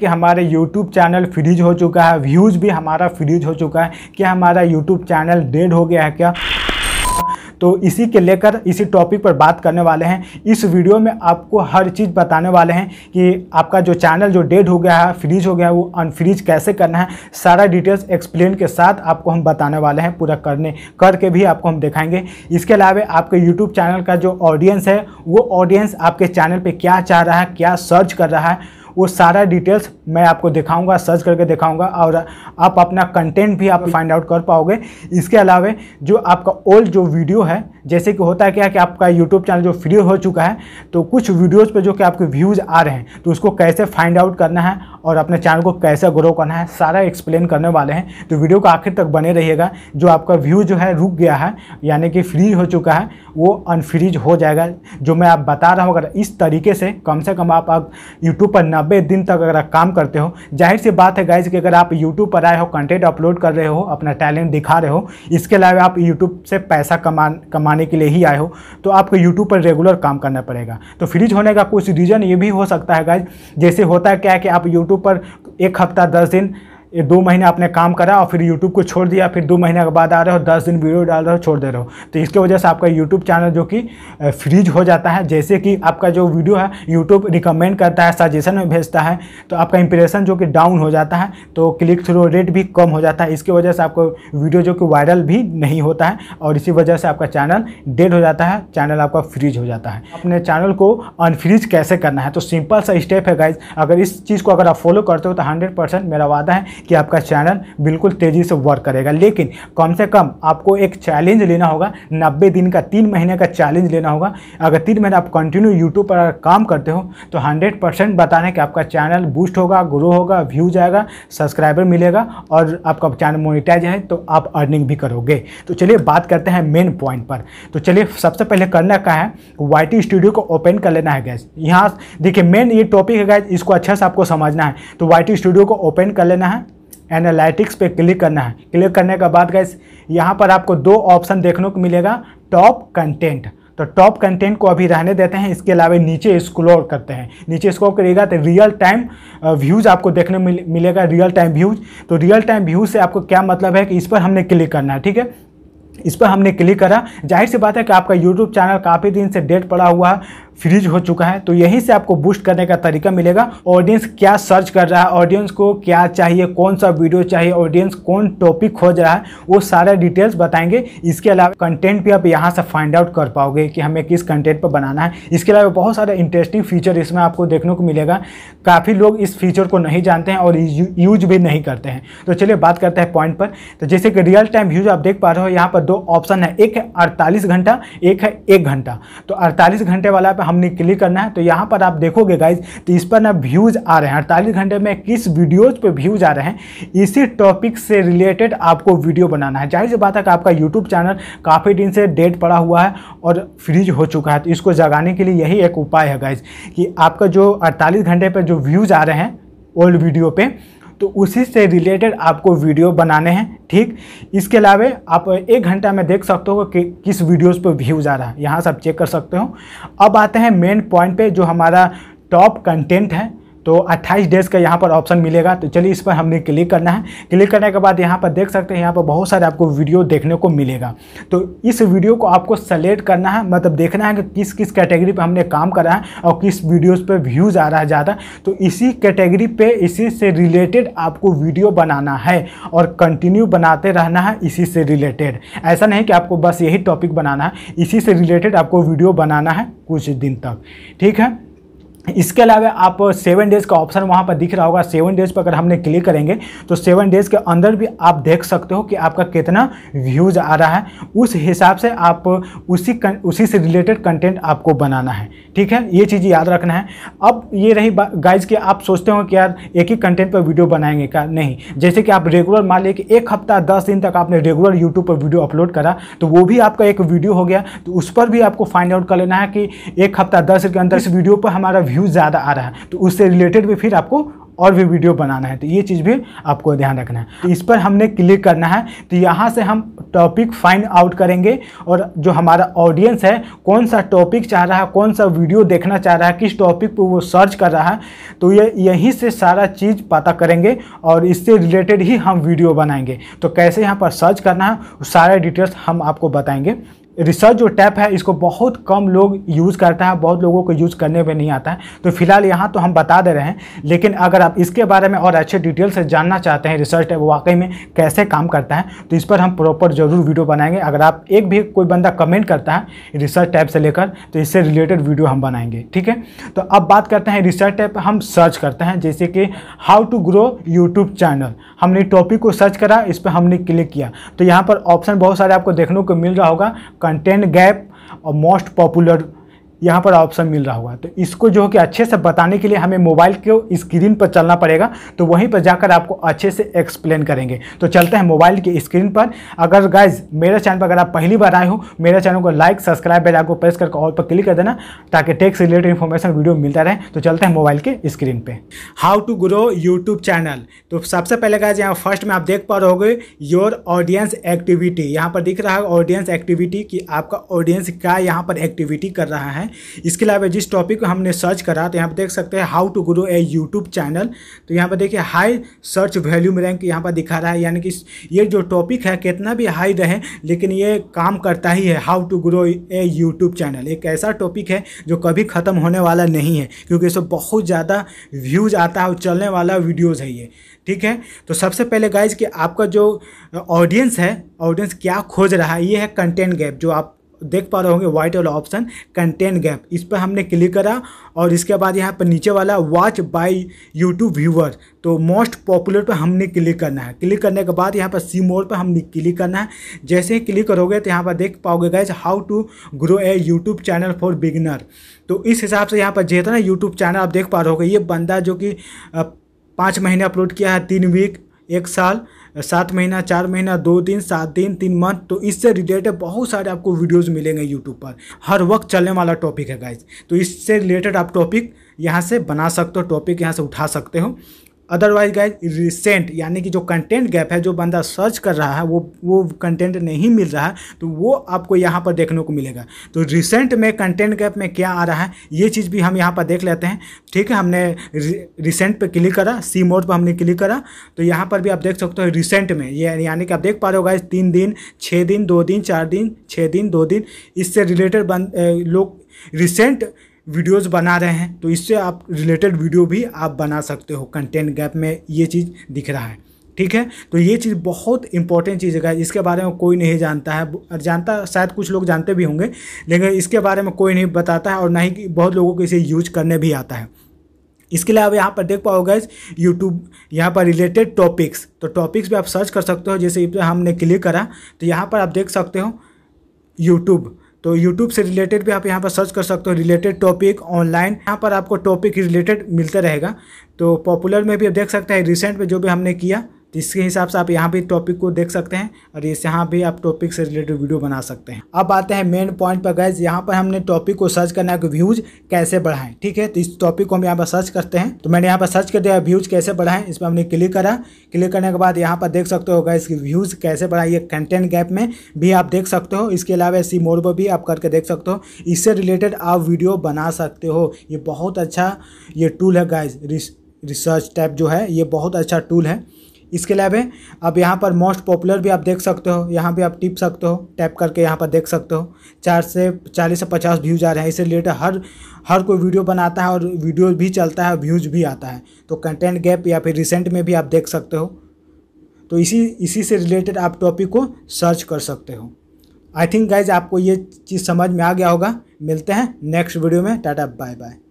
कि हमारे YouTube channel freeze हो चुका है व्यूज़ भी हमारा फ्रीज हो चुका है क्या हमारा YouTube चैनल डेड हो गया है क्या तो इसी के लेकर इसी टॉपिक पर बात करने वाले हैं इस वीडियो में आपको हर चीज़ बताने वाले हैं कि आपका जो चैनल जो डेड हो गया है फ्रीज हो गया है वो अनफ्रीज कैसे करना है सारा डिटेल्स एक्सप्लेन के साथ आपको हम बताने वाले हैं पूरा करने करके भी आपको हम दिखाएंगे इसके अलावा आपके यूट्यूब चैनल का जो ऑडियंस है वो ऑडियंस आपके चैनल पर क्या चाह रहा है क्या सर्च कर रहा है वो सारा डिटेल्स मैं आपको दिखाऊंगा सर्च करके दिखाऊंगा और आप अपना कंटेंट भी आप फाइंड आउट कर पाओगे इसके अलावा जो आपका ओल्ड जो वीडियो है जैसे कि होता है क्या कि आपका यूट्यूब चैनल जो फ्री हो चुका है तो कुछ वीडियोज़ पर जो कि आपके व्यूज़ आ रहे हैं तो उसको कैसे फाइंड आउट करना है और अपने चैनल को कैसे ग्रो करना है सारा एक्सप्लेन करने वाले हैं तो वीडियो को आखिर तक बने रहिएगा जो आपका व्यू जो है रुक गया है यानी कि फ्री हो चुका है वो अनफ्रीज हो जाएगा जो मैं आप बता रहा हूँ अगर इस तरीके से कम से कम आप यूट्यूब पर नब्बे दिन तक अगर काम करते हो जाहिर सी बात है गाइज कि अगर आप यूट्यूब पर आए हो कंटेंट अपलोड कर रहे हो अपना टैलेंट दिखा रहे हो इसके अलावा आप यूट्यूब से पैसा कमा कमाने के लिए ही आए हो तो आपको यूट्यूब पर रेगुलर काम करना पड़ेगा तो फ्रीज होने का कुछ रीज़न ये भी हो सकता है गाइज जैसे होता है क्या है कि आप यूट्यूब पर एक हफ्ता दस दिन ये दो महीने आपने काम करा और फिर यूट्यूब को छोड़ दिया फिर दो महीने के बाद आ रहे हो दस दिन वीडियो डाल रहे हो छोड़ दे रहे हो तो इसकी वजह से आपका यूट्यूब चैनल जो कि फ्रीज हो जाता है जैसे कि आपका जो वीडियो है यूट्यूब रिकमेंड करता है सजेशन में भेजता है तो आपका इंप्रेशन जो कि डाउन हो जाता है तो क्लिक थ्रू रेट भी कम हो जाता है इसकी वजह से आपको वीडियो जो कि वायरल भी नहीं होता है और इसी वजह से आपका चैनल डेड हो जाता है चैनल आपका फ्रीज हो जाता है अपने चैनल को अनफ्रीज कैसे करना है तो सिंपल सा स्टेप है गाइज अगर इस चीज़ को अगर आप फॉलो करते हो तो हंड्रेड मेरा वादा है कि आपका चैनल बिल्कुल तेज़ी से वर्क करेगा लेकिन कम से कम आपको एक चैलेंज लेना होगा नब्बे दिन का तीन महीने का चैलेंज लेना होगा अगर तीन महीने आप कंटिन्यू यूट्यूब पर काम करते हो तो हंड्रेड परसेंट बताना है कि आपका चैनल बूस्ट होगा ग्रो होगा व्यू जाएगा सब्सक्राइबर मिलेगा और आपका चैनल मोनिटाइज है तो आप अर्निंग भी करोगे तो चलिए बात करते हैं मेन पॉइंट पर तो चलिए सबसे पहले करना क्या है वाई स्टूडियो को ओपन कर लेना है गैस यहाँ देखिए मेन ये टॉपिक है गैस इसको अच्छा से आपको समझना है तो वाई स्टूडियो को ओपन कर लेना है एनालिटिक्स पे क्लिक करना है क्लिक करने के बाद गैस यहाँ पर आपको दो ऑप्शन देखने को मिलेगा टॉप कंटेंट तो टॉप कंटेंट को अभी रहने देते हैं इसके अलावा नीचे स्क्रोल करते हैं नीचे स्क्रोल करिएगा तो रियल टाइम व्यूज़ आपको देखने मिल, मिलेगा रियल टाइम व्यूज़ तो रियल टाइम व्यूज़ से आपको क्या मतलब है कि इस पर हमने क्लिक करना है ठीक है इस पर हमने क्लिक करा जाहिर सी बात है कि आपका यूट्यूब चैनल काफ़ी दिन से डेट पड़ा हुआ है फ्रीज हो चुका है तो यहीं से आपको बूस्ट करने का तरीका मिलेगा ऑडियंस क्या सर्च कर रहा है ऑडियंस को क्या चाहिए कौन सा वीडियो चाहिए ऑडियंस कौन टॉपिक खोज रहा है वो सारे डिटेल्स बताएंगे इसके अलावा कंटेंट भी आप यहाँ से फाइंड आउट कर पाओगे कि हमें किस कंटेंट पर बनाना है इसके अलावा बहुत सारे इंटरेस्टिंग फीचर इसमें आपको देखने को मिलेगा काफ़ी लोग इस फीचर को नहीं जानते हैं और यूज भी नहीं करते हैं तो चलिए बात करते हैं पॉइंट पर तो जैसे कि रियल टाइम व्यूज आप देख पा रहे हो यहाँ पर दो ऑप्शन है एक है अड़तालीस घंटा एक है एक घंटा तो अड़तालीस घंटे वाला पर हमने क्लिक करना है तो यहाँ पर आप देखोगे गाइज तो इस पर ना व्यूज़ आ रहे हैं अड़तालीस घंटे में किस वीडियोज़ पर व्यूज़ आ रहे हैं इसी टॉपिक से रिलेटेड आपको वीडियो बनाना है जाहिर सी बात है कि आपका यूट्यूब चैनल काफ़ी दिन से डेट पड़ा हुआ है और फ्रीज हो चुका है तो इसको जगाने के लिए यही एक उपाय है गाइज कि आपका जो अड़तालीस घंटे पर जो व्यूज़ आ रहे हैं ओल्ड वीडियो पे तो उसी से रिलेटेड आपको वीडियो बनाने हैं ठीक इसके अलावा आप एक घंटा में देख सकते हो कि किस वीडियोस पर व्यूज़ आ रहा है यहाँ से आप चेक कर सकते हो अब आते हैं मेन पॉइंट पे जो हमारा टॉप कंटेंट है तो 28 डेज का यहाँ पर ऑप्शन मिलेगा तो चलिए इस पर हमने क्लिक करना है क्लिक करने के बाद यहाँ पर देख सकते हैं यहाँ पर बहुत सारे आपको वीडियो देखने को मिलेगा तो इस वीडियो को आपको सेलेक्ट करना है मतलब देखना है कि किस किस कैटेगरी पर हमने काम करा है और किस वीडियोज़ पर व्यूज़ आ रहा है ज़्यादा तो इसी कैटेगरी पर इसी से रिलेटेड आपको वीडियो बनाना है और कंटिन्यू बनाते रहना है इसी से रिलेटेड ऐसा नहीं कि आपको बस यही टॉपिक बनाना है इसी से रिलेटेड आपको वीडियो बनाना है कुछ दिन तक ठीक है इसके अलावा आप सेवन डेज़ का ऑप्शन वहाँ पर दिख रहा होगा सेवन डेज़ पर अगर हमने क्लिक करेंगे तो सेवन डेज़ के अंदर भी आप देख सकते हो कि आपका कितना व्यूज़ आ रहा है उस हिसाब से आप उसी कन, उसी से रिलेटेड कंटेंट आपको बनाना है ठीक है ये चीज़ याद रखना है अब ये रही गाइज कि आप सोचते हो कि यार एक ही कंटेंट पर वीडियो बनाएंगे क्या नहीं जैसे कि आप रेगुलर मान लीजिए कि एक हफ्ता दस दिन तक आपने रेगुलर यूट्यूब पर वीडियो अपलोड करा तो वो भी आपका एक वीडियो हो गया तो उस पर भी आपको फाइंड आउट कर लेना है कि एक हफ्ता दस दिन के अंदर इस वीडियो पर हमारा व्यू ज़्यादा आ रहा है तो उससे रिलेटेड भी फिर आपको और भी वीडियो बनाना है तो ये चीज़ भी आपको ध्यान रखना है तो इस पर हमने क्लिक करना है तो यहाँ से हम टॉपिक फाइंड आउट करेंगे और जो हमारा ऑडियंस है कौन सा टॉपिक चाह रहा है कौन सा वीडियो देखना चाह रहा है किस टॉपिक पर वो सर्च कर रहा है तो ये यहीं से सारा चीज़ पता करेंगे और इससे रिलेटेड ही हम वीडियो बनाएंगे तो कैसे यहाँ पर सर्च करना है सारे डिटेल्स हम आपको बताएंगे रिसर्च जो टैप है इसको बहुत कम लोग यूज़ करता है बहुत लोगों को यूज़ करने में नहीं आता है तो फिलहाल यहाँ तो हम बता दे रहे हैं लेकिन अगर आप इसके बारे में और अच्छे डिटेल से जानना चाहते हैं रिसर्च टैप वाकई में कैसे काम करता है तो इस पर हम प्रॉपर ज़रूर वीडियो बनाएंगे अगर आप एक भी कोई बंदा कमेंट करता है रिसर्च टैप से लेकर तो इससे रिलेटेड वीडियो हम बनाएंगे ठीक है तो अब बात करते हैं रिसर्च टैप हम सर्च करते हैं जैसे कि how to grow YouTube channel हमने टॉपिक को सर्च करा इस पर हमने क्लिक किया तो यहाँ पर ऑप्शन बहुत सारे आपको देखने को मिल रहा होगा content gap or most popular यहाँ पर ऑप्शन मिल रहा होगा तो इसको जो कि अच्छे से बताने के लिए हमें मोबाइल को स्क्रीन पर चलना पड़ेगा तो वहीं पर जाकर आपको अच्छे से एक्सप्लेन करेंगे तो चलते हैं मोबाइल की स्क्रीन पर अगर गाइज मेरे चैनल पर अगर आप पहली बार आए हो मेरे चैनल को लाइक सब्सक्राइब बेल आपको प्रेस करके ऑल पर क्लिक कर देना ताकि टेक्स रिलेटेड इन्फॉर्मेशन वीडियो मिलता रहे तो चलते हैं मोबाइल के स्क्रीन पर how to grow YouTube channel तो सबसे पहले गाइज यहाँ फर्स्ट में आप देख पा हो योर ऑडियंस एक्टिविटी यहाँ पर दिख रहा है ऑडियंस एक्टिविटी कि आपका ऑडियंस क्या यहाँ पर एक्टिविटी कर रहा है इसके अलावा जिस टॉपिक को हमने सर्च करा तो यहाँ पर देख सकते हैं how to grow a YouTube channel तो यहाँ पर देखिए हाई सर्च वैल्यूम रैंक यहाँ पर दिखा रहा है यानी कि ये जो टॉपिक है कितना भी हाई रहे लेकिन ये काम करता ही है how to grow a YouTube channel एक ऐसा टॉपिक है जो कभी ख़त्म होने वाला नहीं है क्योंकि इसमें बहुत ज़्यादा व्यूज़ आता है और चलने वाला वीडियोज़ है ये ठीक है तो सबसे पहले गाइज कि आपका जो ऑडियंस है ऑडियंस क्या खोज रहा है ये है कंटेंट गैप जो आप देख पा रहे होंगे व्हाइट वाला ऑप्शन कंटेंट गैप इस पर हमने क्लिक करा और इसके बाद यहाँ पर नीचे वाला वॉच बाय यूट्यूब व्यूअर तो मोस्ट पॉपुलर पर हमने क्लिक करना है क्लिक करने के बाद यहाँ पर सी मोड पर हमने क्लिक करना है जैसे ही क्लिक करोगे तो यहाँ पर देख पाओगे गैज how to grow a YouTube channel for beginner तो इस हिसाब से यहाँ पर जितना यूट्यूब चैनल आप देख पा रहे हो ये बंदा जो कि पाँच महीने अपलोड किया है तीन वीक एक साल सात महीना चार महीना दो दिन सात दिन तीन मंथ तो इससे रिलेटेड बहुत सारे आपको वीडियोज़ मिलेंगे यूट्यूब पर हर वक्त चलने वाला टॉपिक है गाइज तो इससे रिलेटेड आप टॉपिक यहाँ से बना सकते हो टॉपिक यहाँ से उठा सकते हो अदरवाइज गाइज रिसेंट यानी कि जो कंटेंट गैप है जो बंदा सर्च कर रहा है वो वो कंटेंट नहीं मिल रहा है तो वो आपको यहाँ पर देखने को मिलेगा तो रिसेंट में कंटेंट गैप में क्या आ रहा है ये चीज़ भी हम यहाँ पर देख लेते हैं ठीक है हमने रिसेंट पे क्लिक करा सी मोड पर हमने क्लिक करा तो यहाँ पर भी आप देख सकते हो रिसेंट में ये यानी कि आप देख पा रहे हो गाइज तीन दिन छः दिन दो दिन चार दिन छः दिन दो दिन इससे रिलेटेड लोग रिसेंट वीडियोस बना रहे हैं तो इससे आप रिलेटेड वीडियो भी आप बना सकते हो कंटेंट गैप में ये चीज़ दिख रहा है ठीक है तो ये चीज़ बहुत इंपॉर्टेंट चीज़ है इसके बारे में कोई नहीं जानता है जानता शायद कुछ लोग जानते भी होंगे लेकिन इसके बारे में कोई नहीं बताता है और ना ही बहुत लोगों को इसे यूज करने भी आता है इसके अलावा यहाँ पर देख पाओगे यूट्यूब यहाँ पर रिलेटेड टॉपिक्स तो टॉपिक्स भी आप सर्च कर सकते हो जैसे हमने क्लिक करा तो यहाँ पर आप देख सकते हो यूट्यूब तो यूट्यूब से रिलेटेड भी आप यहाँ पर सर्च कर सकते हो रिलेटेड टॉपिक ऑनलाइन यहाँ पर आपको टॉपिक रिलेटेड मिलता रहेगा तो पॉपुलर में भी आप देख सकते हैं रिसेंट में जो भी हमने किया तो इसके हिसाब से आप यहाँ भी टॉपिक को देख सकते हैं और इस यहाँ भी आप टॉपिक से रिलेटेड वीडियो बना सकते हैं अब आते हैं मेन पॉइंट पर गैस यहाँ पर हमने टॉपिक को सर्च करना है कि व्यूज़ कैसे बढ़ाएं ठीक है तो इस टॉपिक को हम यहाँ पर सर्च करते हैं तो मैंने यहाँ पर सर्च कर दिया व्यूज़ कैसे बढ़ाएं इस पर हमने क्लिक करा क्लिक करने के बाद यहाँ पर देख सकते हो गैस की व्यूज़ कैसे बढ़ाइए कंटेंट गैप में भी आप देख सकते हो इसके अलावा इसी मोड पर भी आप करके देख सकते हो इससे रिलेटेड आप वीडियो बना सकते हो ये बहुत अच्छा ये टूल है गाइज रिसर्च टैप जो है ये बहुत अच्छा टूल है इसके अलावा अब यहाँ पर मोस्ट पॉपुलर भी आप देख सकते हो यहाँ भी आप टिप सकते हो टैप करके यहाँ पर देख सकते हो चार से चालीस से पचास व्यूज़ आ रहे हैं इससे रिलेटेड हर हर कोई वीडियो बनाता है और वीडियो भी चलता है व्यूज़ भी आता है तो कंटेंट गैप या फिर रिसेंट में भी आप देख सकते हो तो इसी इसी से रिलेटेड आप टॉपिक को सर्च कर सकते हो आई थिंक गाइज आपको ये चीज़ समझ में आ गया होगा मिलते हैं नेक्स्ट वीडियो में टाटा बाय बाय